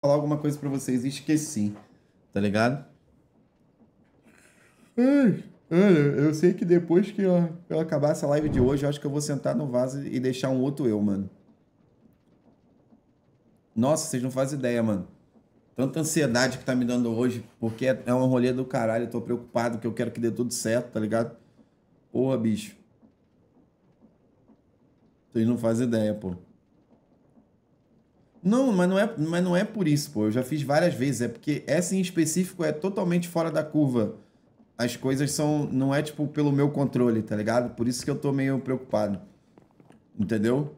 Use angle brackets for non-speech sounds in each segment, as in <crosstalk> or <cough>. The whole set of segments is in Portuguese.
falar alguma coisa para vocês e esqueci, tá ligado? Ai, olha, eu sei que depois que eu, eu acabar essa live de hoje, eu acho que eu vou sentar no vaso e deixar um outro eu, mano. Nossa, vocês não fazem ideia, mano. Tanta ansiedade que tá me dando hoje, porque é, é um rolê do caralho, eu tô preocupado, que eu quero que dê tudo certo, tá ligado? Porra, bicho. Vocês não fazem ideia, pô. Não, mas não, é, mas não é por isso, pô. Eu já fiz várias vezes. É porque essa em específico é totalmente fora da curva. As coisas são. Não é, tipo, pelo meu controle, tá ligado? Por isso que eu tô meio preocupado. Entendeu?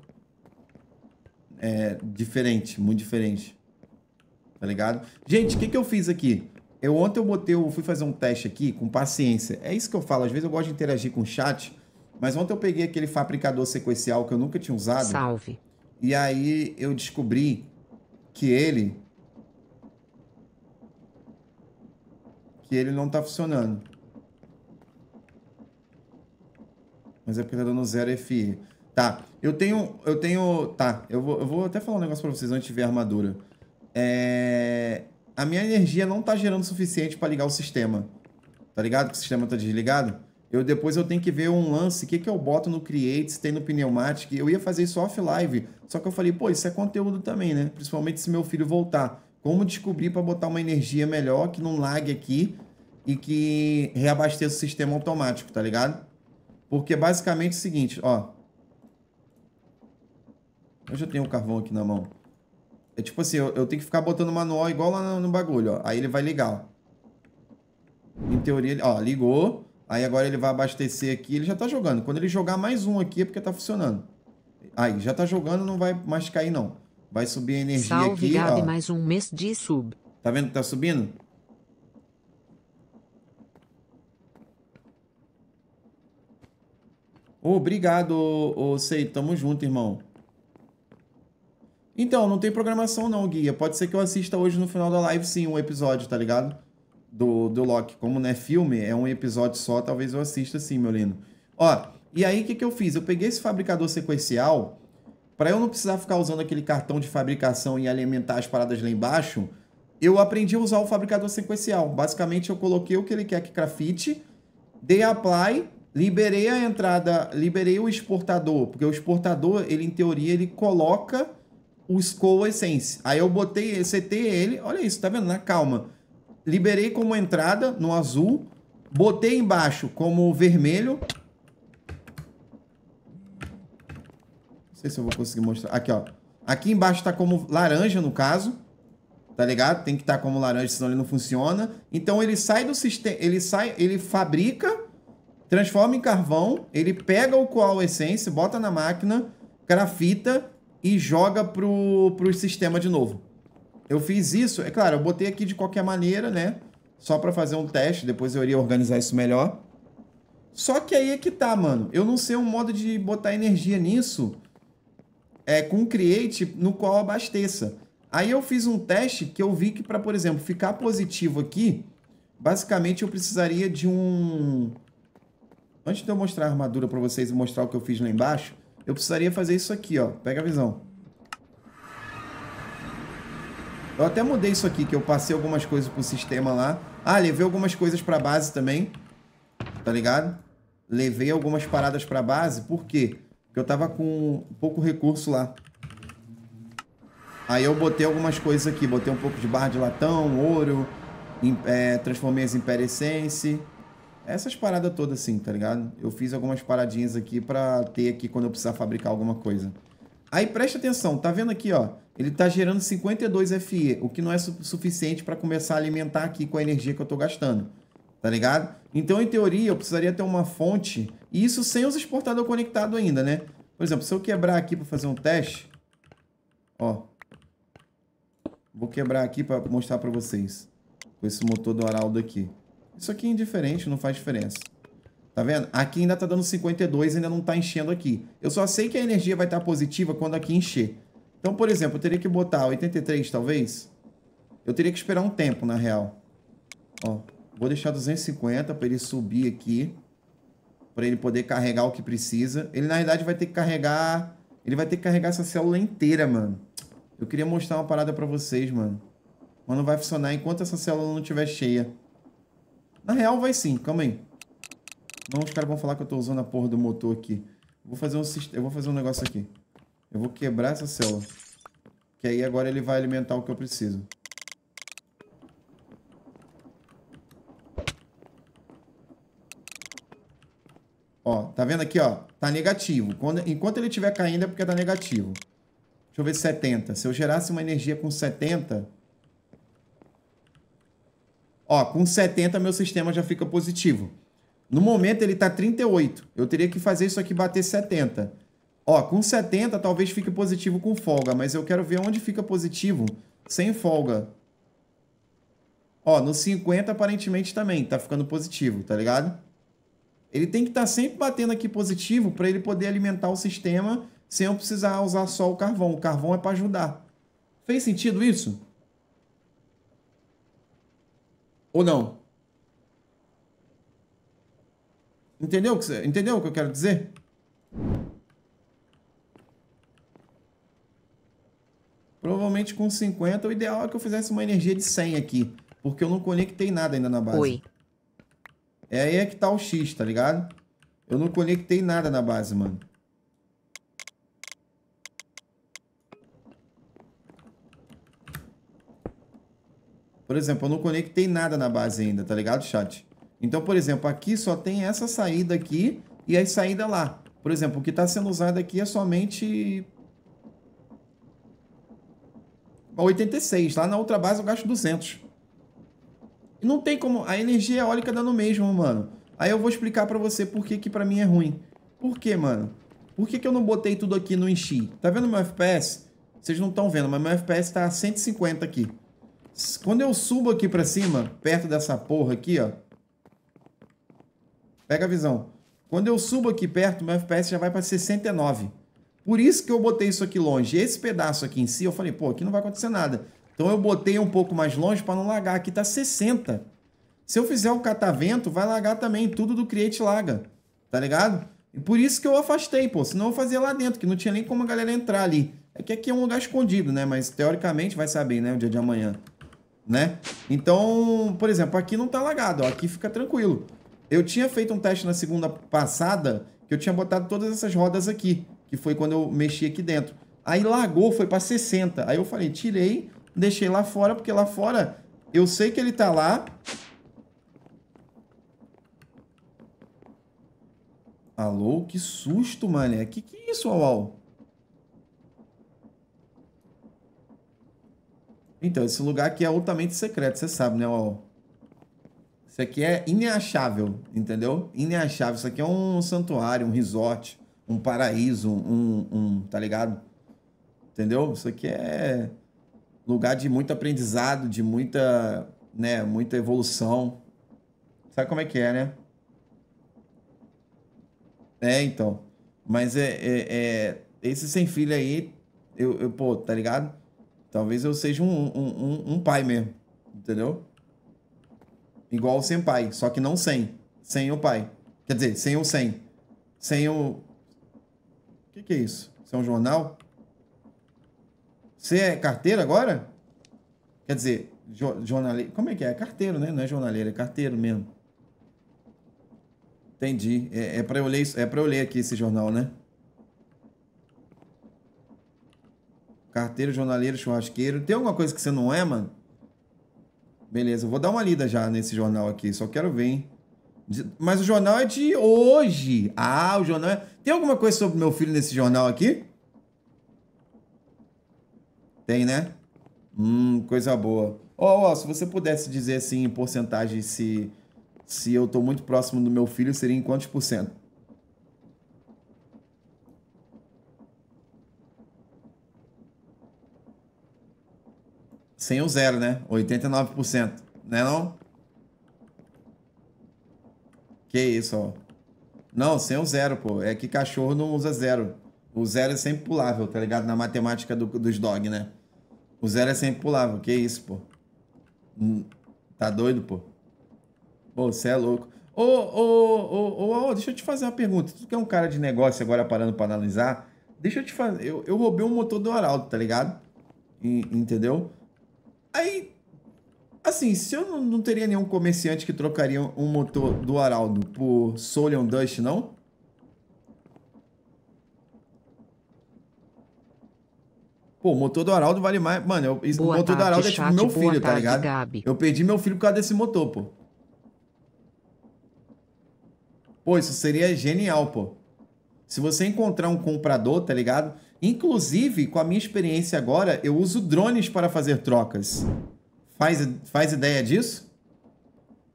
É diferente, muito diferente. Tá ligado? Gente, o que, que eu fiz aqui? Eu ontem eu botei, eu fui fazer um teste aqui com paciência. É isso que eu falo, às vezes eu gosto de interagir com o chat, mas ontem eu peguei aquele fabricador sequencial que eu nunca tinha usado. Salve. E aí eu descobri que ele que ele não está funcionando. Mas é porque tá dando zero FI. Tá, eu tenho. Eu tenho. Tá, eu vou, eu vou até falar um negócio para vocês antes de ver a armadura. É... A minha energia não está gerando suficiente para ligar o sistema. Tá ligado? Que o sistema está desligado. Eu depois eu tenho que ver um lance, o que, que eu boto no Create, se tem no Pneumatic. Eu ia fazer isso off-live, só que eu falei, pô, isso é conteúdo também, né? Principalmente se meu filho voltar. Como descobrir para botar uma energia melhor, que não lague aqui e que reabasteça o sistema automático, tá ligado? Porque basicamente é o seguinte, ó. Eu já tenho o um carvão aqui na mão. É tipo assim, eu, eu tenho que ficar botando manual igual lá no, no bagulho, ó. Aí ele vai ligar, ó. Em teoria, ele, ó, ligou. Aí agora ele vai abastecer aqui, ele já está jogando. Quando ele jogar mais um aqui é porque está funcionando. Aí, já está jogando, não vai mais cair não. Vai subir a energia Salve, aqui. Gabi, ó. mais um mês de sub. Tá vendo que tá subindo? Obrigado, ô, ô Sei. Tamo junto, irmão. Então, não tem programação não, guia. Pode ser que eu assista hoje no final da live, sim, um episódio, tá ligado? do, do Loki, como não é filme, é um episódio só, talvez eu assista sim, meu lindo. Ó, e aí o que, que eu fiz? Eu peguei esse fabricador sequencial, para eu não precisar ficar usando aquele cartão de fabricação e alimentar as paradas lá embaixo, eu aprendi a usar o fabricador sequencial. Basicamente, eu coloquei o que ele quer que grafite, dei apply, liberei a entrada, liberei o exportador, porque o exportador, ele em teoria, ele coloca o os essence Aí eu botei, setei ele, olha isso, tá vendo? Na né? calma liberei como entrada no azul, botei embaixo como vermelho. Não sei se eu vou conseguir mostrar. Aqui, ó. Aqui embaixo tá como laranja, no caso. Tá ligado? Tem que estar tá como laranja, senão ele não funciona. Então ele sai do sistema, ele sai, ele fabrica, transforma em carvão, ele pega o coal essência, bota na máquina, grafita e joga pro, pro sistema de novo. Eu fiz isso, é claro, eu botei aqui de qualquer maneira, né? Só para fazer um teste, depois eu iria organizar isso melhor. Só que aí é que tá, mano. Eu não sei um modo de botar energia nisso é, com um create no qual abasteça. Aí eu fiz um teste que eu vi que para, por exemplo, ficar positivo aqui, basicamente eu precisaria de um... Antes de eu mostrar a armadura para vocês e mostrar o que eu fiz lá embaixo, eu precisaria fazer isso aqui, ó. Pega a visão. Eu até mudei isso aqui, que eu passei algumas coisas pro sistema lá. Ah, levei algumas coisas pra base também. Tá ligado? Levei algumas paradas pra base. Por quê? Porque eu tava com pouco recurso lá. Aí eu botei algumas coisas aqui. Botei um pouco de barra de latão, ouro. É, transformei as Imperescence. Essas paradas todas assim, tá ligado? Eu fiz algumas paradinhas aqui pra ter aqui quando eu precisar fabricar alguma coisa. Aí presta atenção, tá vendo aqui, ó? Ele está gerando 52 FE, o que não é su suficiente para começar a alimentar aqui com a energia que eu estou gastando. Tá ligado? Então, em teoria, eu precisaria ter uma fonte, e isso sem os exportador conectado ainda, né? Por exemplo, se eu quebrar aqui para fazer um teste, ó, vou quebrar aqui para mostrar para vocês com esse motor do Araldo aqui. Isso aqui é indiferente, não faz diferença. Tá vendo? Aqui ainda tá dando 52, ainda não tá enchendo aqui. Eu só sei que a energia vai estar tá positiva quando aqui encher. Então, por exemplo, eu teria que botar 83, talvez. Eu teria que esperar um tempo, na real. Ó, vou deixar 250 para ele subir aqui. Para ele poder carregar o que precisa. Ele, na verdade, vai ter que carregar... Ele vai ter que carregar essa célula inteira, mano. Eu queria mostrar uma parada para vocês, mano. Mas não vai funcionar enquanto essa célula não estiver cheia. Na real, vai sim. Calma aí. Não, os caras vão falar que eu tô usando a porra do motor aqui. Vou fazer um, eu vou fazer um negócio aqui. Eu vou quebrar essa célula. Que aí agora ele vai alimentar o que eu preciso. Ó, tá vendo aqui, ó? Tá negativo. Quando, enquanto ele estiver caindo é porque tá negativo. Deixa eu ver 70. Se eu gerasse uma energia com 70... Ó, com 70 meu sistema já fica positivo. No momento ele está 38. Eu teria que fazer isso aqui bater 70. Ó, com 70 talvez fique positivo com folga, mas eu quero ver onde fica positivo sem folga. Ó, no 50 aparentemente também tá ficando positivo, tá ligado? Ele tem que estar tá sempre batendo aqui positivo para ele poder alimentar o sistema sem eu precisar usar só o carvão. O carvão é para ajudar. Fez sentido isso? Ou não? Entendeu, que, entendeu o que eu quero dizer? Provavelmente com 50, o ideal é que eu fizesse uma energia de 100 aqui. Porque eu não conectei nada ainda na base. Oi. É aí é que tá o X, tá ligado? Eu não conectei nada na base, mano. Por exemplo, eu não conectei nada na base ainda, tá ligado, chat? Então, por exemplo, aqui só tem essa saída aqui e a saída lá. Por exemplo, o que está sendo usado aqui é somente 86. Lá na outra base eu gasto 200. E não tem como... A energia eólica dá no mesmo, mano. Aí eu vou explicar para você por que que para mim é ruim. Por que, mano? Por que que eu não botei tudo aqui no enchi? Tá vendo meu FPS? Vocês não estão vendo, mas meu FPS está a 150 aqui. Quando eu subo aqui para cima, perto dessa porra aqui, ó Pega a visão. Quando eu subo aqui perto, meu FPS já vai para 69. Por isso que eu botei isso aqui longe. Esse pedaço aqui em si, eu falei, pô, aqui não vai acontecer nada. Então eu botei um pouco mais longe para não lagar. Aqui tá 60. Se eu fizer o catavento, vai lagar também. Tudo do Create laga. Tá ligado? E por isso que eu afastei, pô. Senão eu fazia lá dentro, que não tinha nem como a galera entrar ali. É que aqui é um lugar escondido, né? Mas teoricamente vai saber, né? O dia de amanhã. Né? Então, por exemplo, aqui não tá lagado. Ó. Aqui fica tranquilo. Eu tinha feito um teste na segunda passada que eu tinha botado todas essas rodas aqui, que foi quando eu mexi aqui dentro. Aí largou, foi para 60. Aí eu falei, tirei, deixei lá fora, porque lá fora eu sei que ele tá lá. Alô, que susto, mané. Que que é isso, Uau? Então, esse lugar aqui é altamente secreto, você sabe, né, Uau? Isso aqui é inachável, entendeu? Inachável. Isso aqui é um santuário, um resort, um paraíso, um, um tá ligado? Entendeu? Isso aqui é lugar de muito aprendizado, de muita, né, muita evolução. Sabe como é que é, né? É, então. Mas é, é, é esse sem filho aí, eu, eu, pô, tá ligado? Talvez eu seja um, um, um, um pai mesmo, entendeu? Igual o pai só que não sem. Sem o pai. Quer dizer, sem o sem. Sem o. O que, que é isso? Isso é um jornal? Você é carteiro agora? Quer dizer, jo jornaleiro. Como é que é? É carteiro, né? Não é jornaleiro, é carteiro mesmo. Entendi. É, é para eu, ler, é eu ler aqui esse jornal, né? Carteiro, jornaleiro, churrasqueiro. Tem alguma coisa que você não é, mano? Beleza, vou dar uma lida já nesse jornal aqui, só quero ver, hein? Mas o jornal é de hoje. Ah, o jornal é... Tem alguma coisa sobre meu filho nesse jornal aqui? Tem, né? Hum, coisa boa. Ó, oh, oh, se você pudesse dizer assim em porcentagem se se eu tô muito próximo do meu filho, seria em quantos por cento? Sem o zero, né? 89%. Né não? Que isso, ó. Não, sem o zero, pô. É que cachorro não usa zero. O zero é sempre pulável, tá ligado? Na matemática do, dos dog, né? O zero é sempre pulável. Que isso, pô. Hum, tá doido, pô? Pô, você é louco. Ô, ô, ô, ô, deixa eu te fazer uma pergunta. Tu que é um cara de negócio agora parando pra analisar, deixa eu te fazer. Eu, eu roubei um motor do Arauto, tá ligado? E, entendeu? Aí, assim, se eu não, não teria nenhum comerciante que trocaria um motor do Araldo por Solion Dust, não? Pô, o motor do Araldo vale mais. Mano, eu, o motor tarde, do Araldo é tipo meu filho, tá tarde, tá ligado? Gabi. Eu perdi meu filho por causa desse motor, pô. Pô, isso seria genial, pô. Se você encontrar um comprador, tá ligado? Inclusive, com a minha experiência agora, eu uso drones para fazer trocas. Faz, faz ideia disso?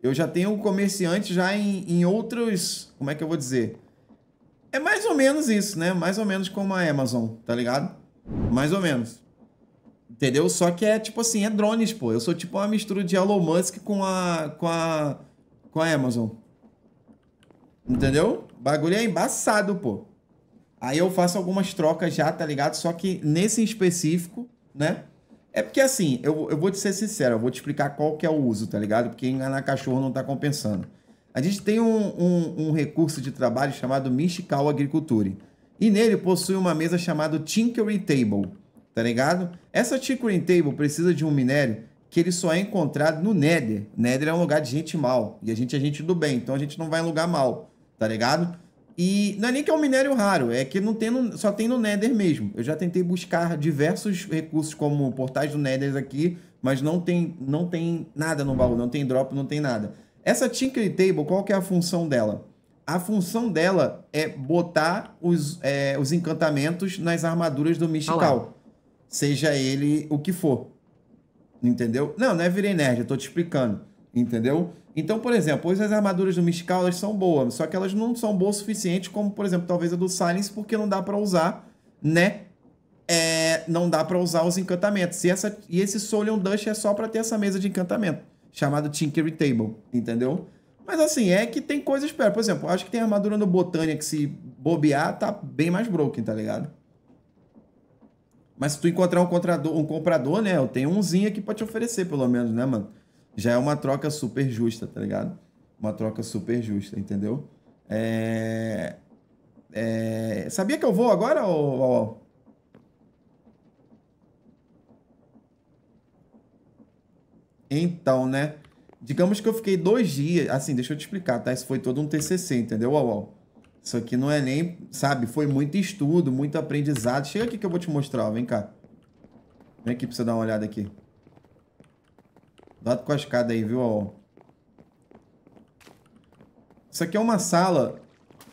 Eu já tenho um comerciante já em, em outros. Como é que eu vou dizer? É mais ou menos isso, né? Mais ou menos como a Amazon, tá ligado? Mais ou menos. Entendeu? Só que é tipo assim, é drones, pô. Eu sou tipo uma mistura de Elon Musk com a. com a. com a Amazon. Entendeu? O bagulho é embaçado, pô. Aí eu faço algumas trocas já, tá ligado? Só que nesse específico, né? É porque assim, eu, eu vou te ser sincero, eu vou te explicar qual que é o uso, tá ligado? Porque enganar cachorro não tá compensando. A gente tem um, um, um recurso de trabalho chamado Mystical Agriculture. E nele possui uma mesa chamada Tinkering Table, tá ligado? Essa Tinkering Table precisa de um minério que ele só é encontrado no Nether. Nether é um lugar de gente mal, e a gente é gente do bem, então a gente não vai em lugar mal, tá ligado? E não é nem que é um minério raro, é que não tem no, só tem no Nether mesmo. Eu já tentei buscar diversos recursos como portais do Nether aqui, mas não tem, não tem nada no baú, não tem drop, não tem nada. Essa Tinker Table, qual que é a função dela? A função dela é botar os, é, os encantamentos nas armaduras do Mystical. seja ele o que for. Entendeu? Não, não é virei nerd, eu tô te explicando. Entendeu? Então, por exemplo, hoje as armaduras do Mystical elas são boas, só que elas não são boas o suficiente, como, por exemplo, talvez a do Silence, porque não dá para usar, né? É, não dá para usar os encantamentos. E, essa, e esse Solion Dust é só para ter essa mesa de encantamento, chamado Tinkery Table, entendeu? Mas assim, é que tem coisas piores. Por exemplo, acho que tem armadura no Botânia que se bobear tá bem mais broken, tá ligado? Mas se tu encontrar um comprador, um comprador né? Eu tenho umzinho aqui pra te oferecer, pelo menos, né, mano? já é uma troca super justa, tá ligado? Uma troca super justa, entendeu? É... É... Sabia que eu vou agora, ou... ou... Então, né? Digamos que eu fiquei dois dias. Assim, deixa eu te explicar, tá? Isso foi todo um TCC, entendeu, Uau? Isso aqui não é nem. Sabe? Foi muito estudo, muito aprendizado. Chega aqui que eu vou te mostrar, ó. Vem cá. Vem aqui pra você dar uma olhada aqui. Cuidado com a escada aí, viu? Ó. Isso aqui é uma sala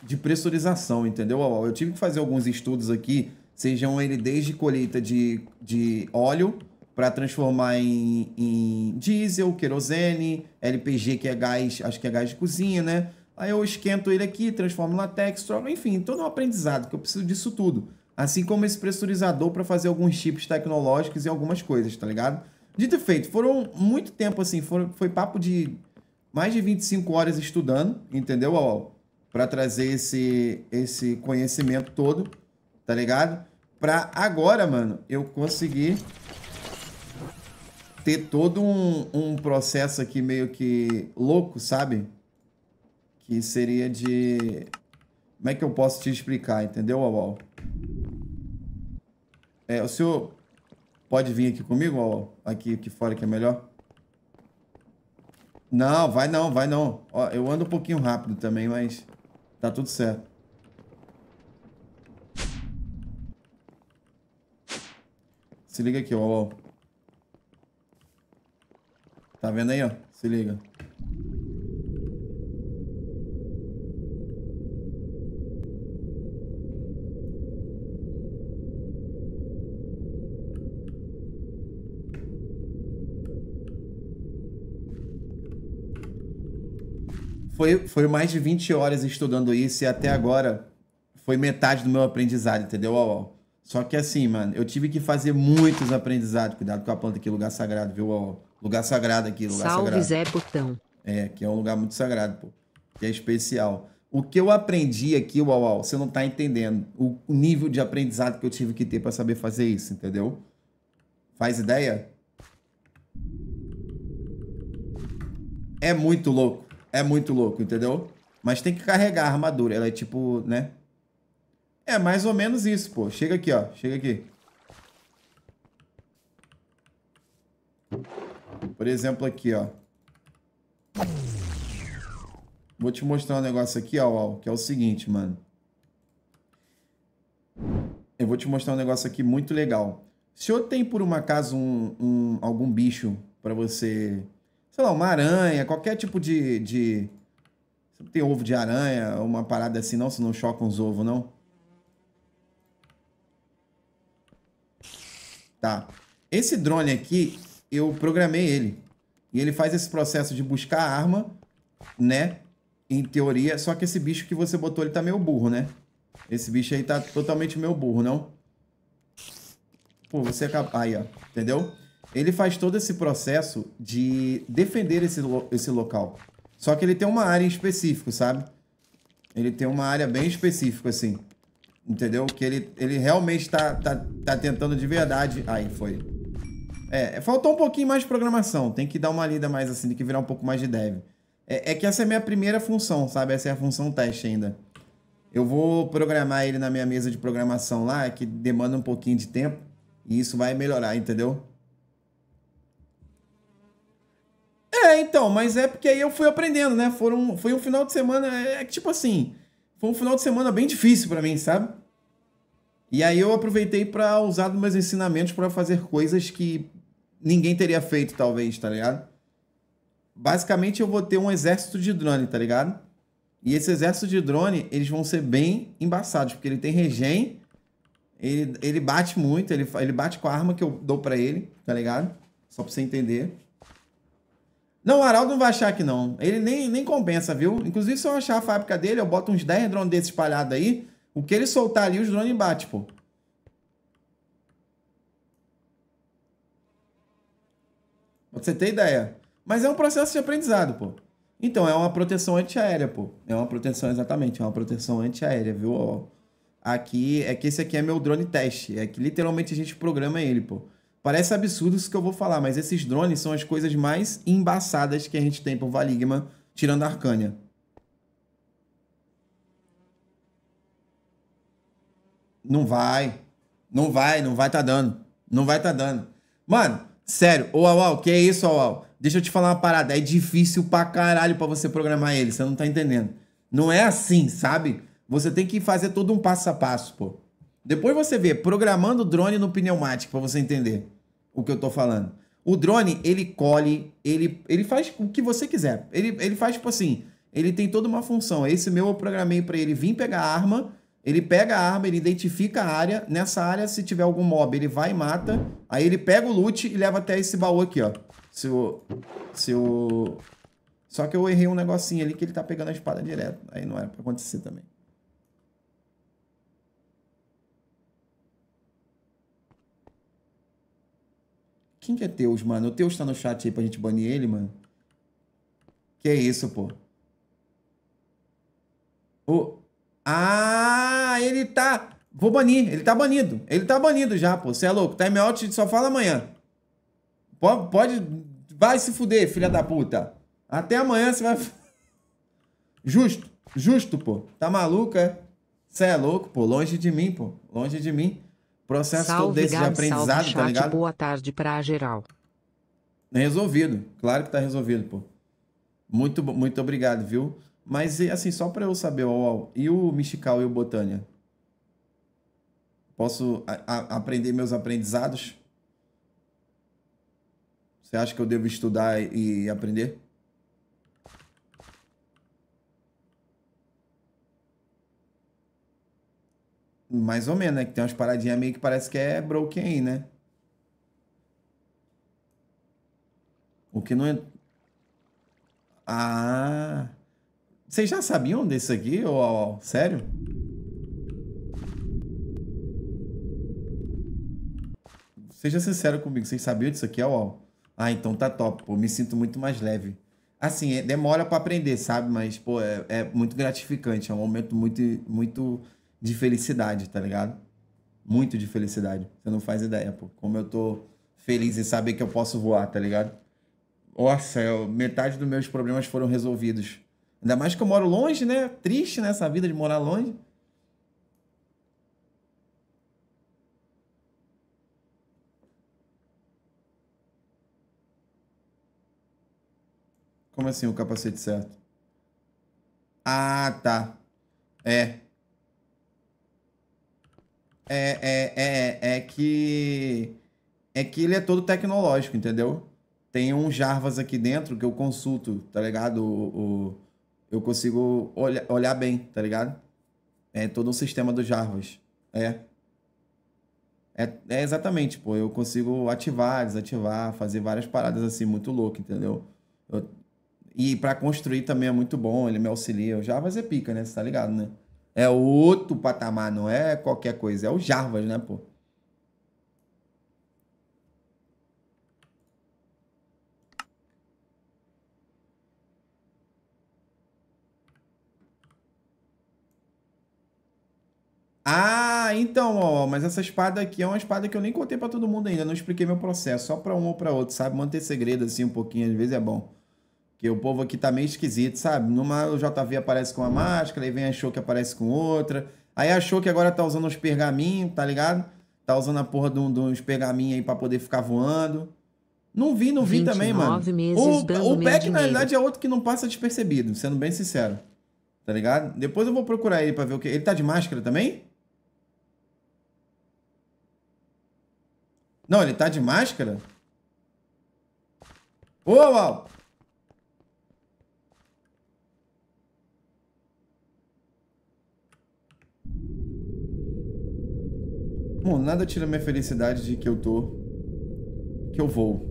de pressurização, entendeu? eu tive que fazer alguns estudos aqui, sejam ele desde colheita de, de óleo para transformar em, em diesel, querosene, LPG, que é gás, acho que é gás de cozinha, né? Aí eu esquento ele aqui, transformo em latex, troco, enfim, todo um aprendizado, que eu preciso disso tudo. Assim como esse pressurizador para fazer alguns chips tecnológicos e algumas coisas, tá ligado? Dito e feito, foram muito tempo assim, foram, foi papo de mais de 25 horas estudando, entendeu, Para trazer esse, esse conhecimento todo, tá ligado? Pra agora, mano, eu conseguir ter todo um, um processo aqui meio que louco, sabe? Que seria de. Como é que eu posso te explicar, entendeu, Wawal? É, o senhor. Pode vir aqui comigo ó, aqui, aqui fora que é melhor? Não, vai não, vai não. Ó, eu ando um pouquinho rápido também, mas tá tudo certo. Se liga aqui, ó. ó. Tá vendo aí, ó? Se liga. foi, foi mais de 20 horas estudando isso e até agora foi metade do meu aprendizado, entendeu? Ó, Só que assim, mano, eu tive que fazer muitos aprendizados. Cuidado com a planta aqui, lugar sagrado, viu? Ó, Lugar sagrado aqui, lugar Salve, sagrado. Salve Zé Botão. É, que é um lugar muito sagrado, pô. Que é especial. O que eu aprendi aqui, uau, uau, você não tá entendendo o nível de aprendizado que eu tive que ter para saber fazer isso, entendeu? Faz ideia? É muito louco. É muito louco, entendeu? Mas tem que carregar a armadura. Ela é tipo, né? É mais ou menos isso, pô. Chega aqui, ó. Chega aqui. Por exemplo, aqui, ó. Vou te mostrar um negócio aqui, ó, ó, que é o seguinte, mano. Eu vou te mostrar um negócio aqui muito legal. Se eu tenho por um acaso um, um algum bicho para você sei lá, uma aranha, qualquer tipo de. de... tem ovo de aranha, uma parada assim, não, se não chocam os ovos, não. Tá. Esse drone aqui, eu programei ele. E ele faz esse processo de buscar arma, né? Em teoria, só que esse bicho que você botou, ele tá meio burro, né? Esse bicho aí tá totalmente meio burro, não? Pô, você acaba... É aí, ó. Entendeu? ele faz todo esse processo de defender esse, lo esse local. Só que ele tem uma área em específico, sabe? Ele tem uma área bem específica, assim. Entendeu? Que ele, ele realmente tá, tá, tá tentando de verdade. Aí, foi. É, faltou um pouquinho mais de programação. Tem que dar uma lida mais, assim, tem que virar um pouco mais de dev. É, é que essa é a minha primeira função, sabe? Essa é a função teste ainda. Eu vou programar ele na minha mesa de programação lá, que demanda um pouquinho de tempo. E isso vai melhorar, entendeu? É, então, mas é porque aí eu fui aprendendo, né? Foram, foi um final de semana, é, é que tipo assim, foi um final de semana bem difícil para mim, sabe? E aí eu aproveitei para usar meus ensinamentos para fazer coisas que ninguém teria feito, talvez, tá ligado? Basicamente eu vou ter um exército de drone, tá ligado? E esse exército de drone, eles vão ser bem embaçados, porque ele tem regen, ele, ele bate muito, ele, ele bate com a arma que eu dou para ele, tá ligado? Só pra você entender. Não, o Araldo não vai achar que não. Ele nem, nem compensa, viu? Inclusive, se eu achar a fábrica dele, eu boto uns 10 drones desses espalhados aí. O que ele soltar ali, os drones bate, pô. Pra você ter ideia. Mas é um processo de aprendizado, pô. Então, é uma proteção antiaérea, pô. É uma proteção, exatamente. É uma proteção antiaérea, viu? aqui, é que esse aqui é meu drone teste. É que literalmente a gente programa ele, pô. Parece absurdo isso que eu vou falar, mas esses drones são as coisas mais embaçadas que a gente tem por Valigma, tirando a Arcânia. Não vai. Não vai, não vai tá dando. Não vai tá dando. Mano, sério, ô Auau, que é isso, Auau? Deixa eu te falar uma parada. É difícil pra caralho pra você programar ele, você não tá entendendo. Não é assim, sabe? Você tem que fazer todo um passo a passo, pô. Depois você vê, programando o drone no pneumático, pra você entender o que eu tô falando. O drone, ele colhe, ele, ele faz o que você quiser. Ele, ele faz, tipo assim, ele tem toda uma função. É esse meu eu programei para ele vir pegar a arma, ele pega a arma, ele identifica a área. Nessa área, se tiver algum mob, ele vai e mata. Aí ele pega o loot e leva até esse baú aqui, ó. Se o... Se o... Só que eu errei um negocinho ali que ele tá pegando a espada direto. Aí não era pra acontecer também. Quem que é Teus, mano? O Teus tá no chat aí pra gente banir ele, mano. Que é isso, pô? O... Ah, ele tá... Vou banir. Ele tá banido. Ele tá banido já, pô. Você é louco. Timeout só fala amanhã. Pode... pode... Vai se fuder, filha da puta. Até amanhã você vai... Justo. Justo, pô. Tá maluca, é? Você é louco, pô. Longe de mim, pô. Longe de mim processo salve, todo desse aprendizado, salve, tá ligado? Boa tarde pra geral. É resolvido, claro que tá resolvido, pô. Muito, muito obrigado, viu? Mas, assim, só pra eu saber, ó, e o Michical e o Botânia? Posso aprender meus aprendizados? Você acha que eu devo estudar e aprender? Mais ou menos, né? Que tem umas paradinhas meio que parece que é broken aí, né? O que não é. Ah. Vocês já sabiam desse aqui, ou sério? Seja sincero comigo, vocês sabiam disso aqui, ó. Ah, então tá top, pô. Me sinto muito mais leve. Assim, é, demora para aprender, sabe? Mas, pô, é, é, muito gratificante. É um momento muito, muito de felicidade, tá ligado? Muito de felicidade. Você não faz ideia, pô. Como eu tô feliz em saber que eu posso voar, tá ligado? Nossa, eu, metade dos meus problemas foram resolvidos. Ainda mais que eu moro longe, né? Triste nessa né? vida de morar longe. Como assim o capacete certo? Ah, tá. É é, é, é, é que é que ele é todo tecnológico, entendeu? Tem um Jarvas aqui dentro que eu consulto, tá ligado? O, o eu consigo olha, olhar bem, tá ligado? É todo um sistema do Jarvas. É. é. É exatamente, pô. Eu consigo ativar, desativar, fazer várias paradas assim, muito louco, entendeu? Eu, e para construir também é muito bom, ele me auxilia. O Jarvas é pica, né? Você tá ligado, né? É outro patamar, não é qualquer coisa. É o Jarvas, né, pô? Ah, então, ó, mas essa espada aqui é uma espada que eu nem contei para todo mundo ainda, não expliquei meu processo, só para um ou para outro, sabe? Manter segredo assim um pouquinho às vezes é bom. E o povo aqui tá meio esquisito, sabe? Numa o JV aparece com uma máscara, aí vem a show que aparece com outra. Aí achou que agora tá usando uns pergaminhos, tá ligado? Tá usando a porra de, um, de uns pergaminhos aí pra poder ficar voando. Não vi, não vi também, mano. o o PEC, na realidade, é outro que não passa despercebido, sendo bem sincero. Tá ligado? Depois eu vou procurar ele pra ver o que. Ele tá de máscara também? Não, ele tá de máscara? Ô, Uau! Bom, nada tira minha felicidade de que eu tô. Que eu vou.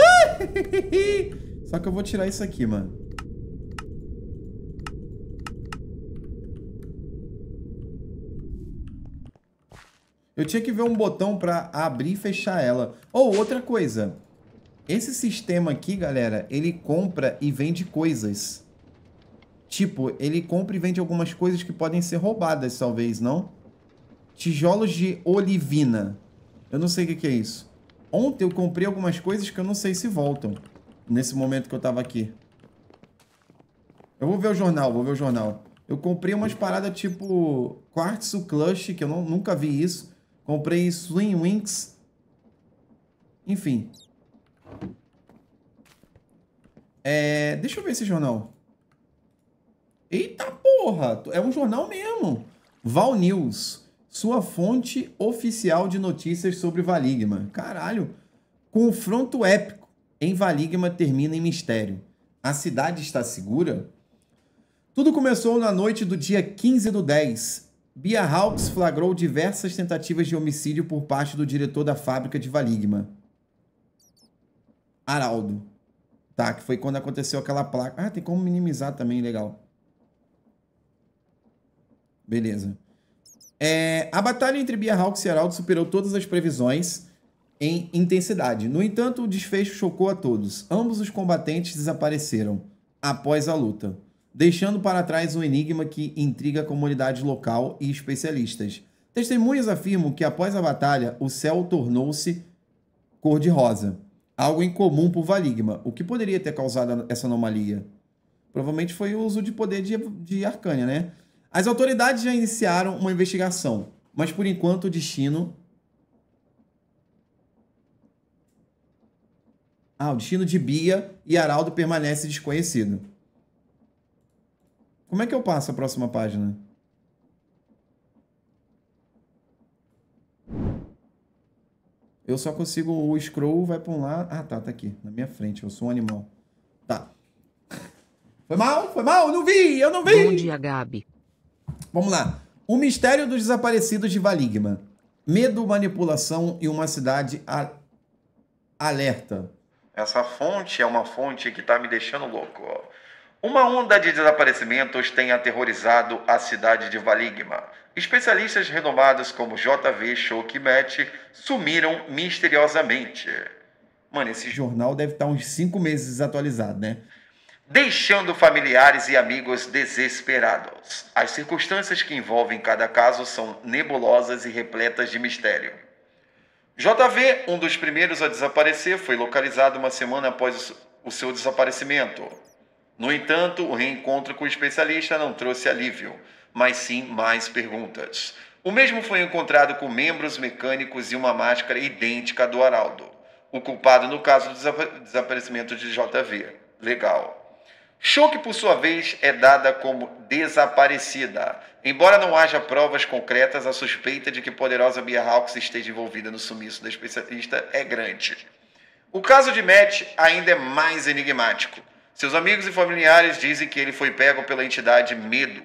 <laughs> Só que eu vou tirar isso aqui, mano. Eu tinha que ver um botão para abrir e fechar ela. Ou oh, outra coisa. Esse sistema aqui, galera, ele compra e vende coisas. Tipo, ele compra e vende algumas coisas que podem ser roubadas, talvez, não? Tijolos de olivina. Eu não sei o que, é isso. Ontem eu comprei algumas coisas que eu não sei se voltam. Nesse momento que eu tava aqui. Eu vou ver o jornal, vou ver o jornal. Eu comprei umas paradas tipo quartzo clutch, que eu não, nunca vi isso. Comprei Swing Wings. Enfim. É, deixa eu ver esse jornal. Eita porra! É um jornal mesmo. Val News. Sua fonte oficial de notícias sobre Valigma. Caralho. Confronto épico em Valigma termina em mistério. A cidade está segura? Tudo começou na noite do dia 15 do 10, Bia Hawks flagrou diversas tentativas de homicídio por parte do diretor da fábrica de Valigma. Araldo. Tá, que foi quando aconteceu aquela placa. Ah, tem como minimizar também, legal. Beleza. É, a batalha entre Bia Hawks e Araldo superou todas as previsões em intensidade. No entanto, o desfecho chocou a todos. Ambos os combatentes desapareceram após a luta deixando para trás um enigma que intriga a comunidade local e especialistas. Testemunhas afirmam que após a batalha, o céu tornou-se cor-de-rosa, algo incomum por Valigma. O que poderia ter causado essa anomalia? Provavelmente foi o uso de poder de, de Arcânia, né? As autoridades já iniciaram uma investigação, mas por enquanto o destino. Ah, o destino de Bia e Araldo permanece desconhecido. Como é que eu passo a próxima página? Eu só consigo o scroll, vai para um lado. Ah, tá, tá aqui, na minha frente. Eu sou um animal. Tá. Foi mal? Foi mal? Não vi, eu não vi. Bom dia, Gabi. Vamos lá. O mistério dos desaparecidos de Valigma. Medo, manipulação e uma cidade a... alerta. Essa fonte é uma fonte que tá me deixando louco, ó. Uma onda de desaparecimentos tem aterrorizado a cidade de Valigma. Especialistas renomados como JV Chokimet sumiram misteriosamente. Mano, esse jornal deve estar uns cinco meses atualizado, né? Deixando familiares e amigos desesperados. As circunstâncias que envolvem cada caso são nebulosas e repletas de mistério. JV, um dos primeiros a desaparecer, foi localizado uma semana após o seu desaparecimento. No entanto, o reencontro com o especialista não trouxe alívio, mas sim mais perguntas. O mesmo foi encontrado com membros mecânicos e uma máscara idêntica à do Araldo, o culpado no caso do desaparecimento de JV. Legal. Choque, por sua vez, é dada como desaparecida, embora não haja provas concretas, a suspeita de que poderosa Bia Hawks esteja envolvida no sumiço da especialista é grande. O caso de Matt ainda é mais enigmático. Seus amigos e familiares dizem que ele foi pego pela entidade medo,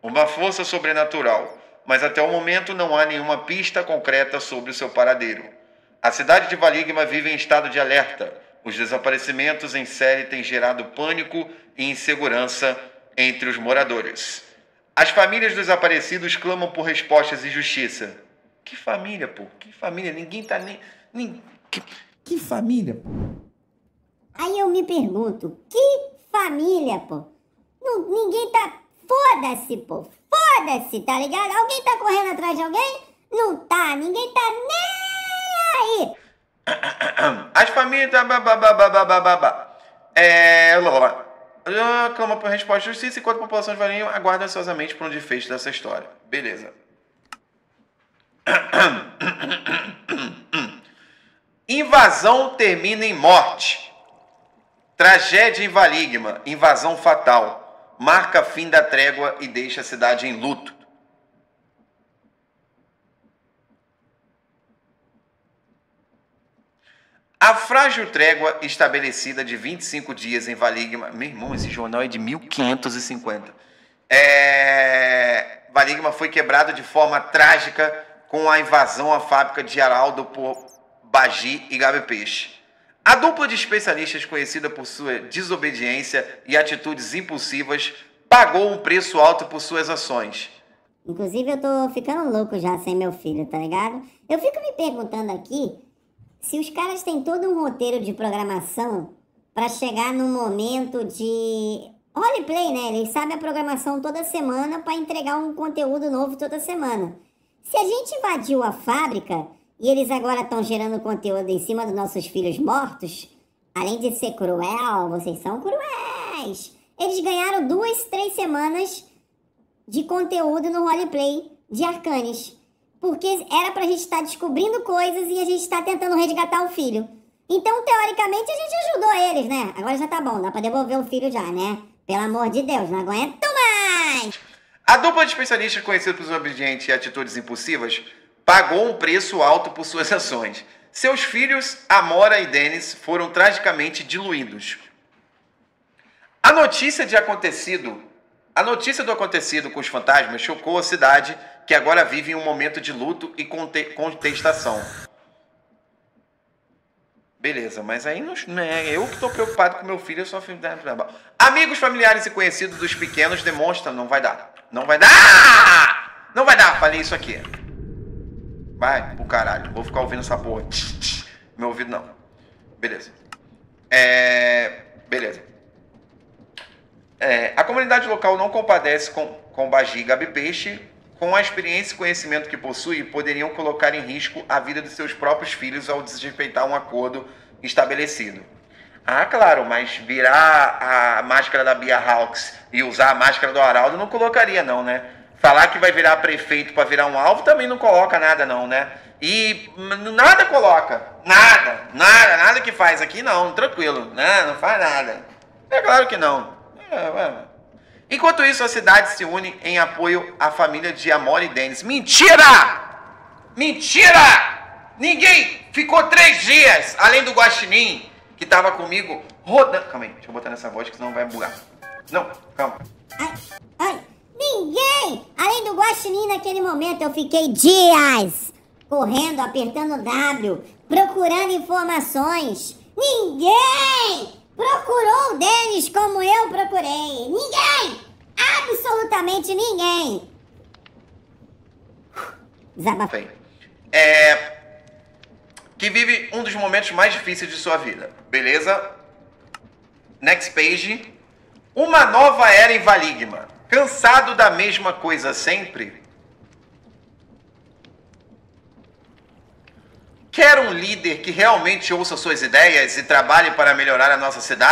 uma força sobrenatural, mas até o momento não há nenhuma pista concreta sobre o seu paradeiro. A cidade de Valigma vive em estado de alerta. Os desaparecimentos em série têm gerado pânico e insegurança entre os moradores. As famílias dos desaparecidos clamam por respostas e justiça. Que família, pô? Que família? Ninguém tá nem. nem... Que... que família, pô? Aí eu me pergunto, que família, pô? Não, ninguém tá. Foda-se, pô! Foda-se, tá ligado? Alguém tá correndo atrás de alguém? Não tá, ninguém tá nem aí! <coughs> As famílias. Tá, é. Clama por resposta de justiça enquanto a população de Valinho aguarda ansiosamente por um desfecho dessa história. Beleza. <coughs> Invasão termina em morte. Tragédia em Valigma, invasão fatal, marca fim da trégua e deixa a cidade em luto. A frágil trégua estabelecida de 25 dias em Valigma. Meu irmão, esse jornal é de 1550. É... Valigma foi quebrado de forma trágica com a invasão à fábrica de Araldo por Bagi e Gabi Peixe. A dupla de especialistas, conhecida por sua desobediência e atitudes impulsivas, pagou um preço alto por suas ações. Inclusive, eu tô ficando louco já sem meu filho, tá ligado? Eu fico me perguntando aqui se os caras têm todo um roteiro de programação para chegar no momento de roleplay, né? Eles sabem a programação toda semana para entregar um conteúdo novo toda semana. Se a gente invadiu a fábrica e eles agora estão gerando conteúdo em cima dos nossos filhos mortos. Além de ser cruel, vocês são cruéis. Eles ganharam duas, três semanas de conteúdo no roleplay de Arcanes. Porque era pra gente estar tá descobrindo coisas e a gente está tentando resgatar o filho. Então, teoricamente, a gente ajudou eles, né? Agora já tá bom, dá pra devolver o filho já, né? Pelo amor de Deus, não aguento mais! A dupla de especialistas conhecida por seus obedientes e atitudes impulsivas pagou um preço alto por suas ações. Seus filhos, Amora e Dennis, foram tragicamente diluídos. A notícia de acontecido, a notícia do acontecido com os fantasmas chocou a cidade, que agora vive um momento de luto e contestação. Beleza, mas aí não, é eu que estou preocupado com meu filho, eu só filho Amigos, familiares e conhecidos dos pequenos demonstram, não vai dar. Não vai dar! Não vai dar, falei isso aqui. Vai pro caralho. Vou ficar ouvindo essa porra. Meu ouvido não. Beleza. É. Beleza. É, a comunidade local não compadece com, com Bagi e Gabi Peixe, com a experiência e conhecimento que possui, poderiam colocar em risco a vida de seus próprios filhos ao desrespeitar um acordo estabelecido. Ah, claro, mas virar a máscara da Bia Hawks e usar a máscara do Araldo não colocaria, não, né? Falar que vai virar prefeito para virar um alvo também não coloca nada, não, né? E nada coloca. Nada, nada, nada que faz aqui, não. Tranquilo, né? Não faz nada. É claro que não. É, é. Enquanto isso, a cidade se une em apoio à família de Amore Denis. Mentira! Mentira! Ninguém ficou três dias, além do Guaxinim, que estava comigo rodando. Calma aí, deixa eu botar nessa voz que senão vai bugar. Não, calma ninguém além do Guaxinim naquele momento. Eu fiquei dias correndo, apertando W, procurando informações. Ninguém procurou o Denis como eu procurei. Ninguém! Absolutamente ninguém! Desabafei. É. Que vive um dos momentos mais difíceis de sua vida, beleza? Next page. Uma nova era em Valigma. Cansado da mesma coisa sempre? Quer um líder que realmente ouça suas ideias e trabalhe para melhorar a nossa cidade?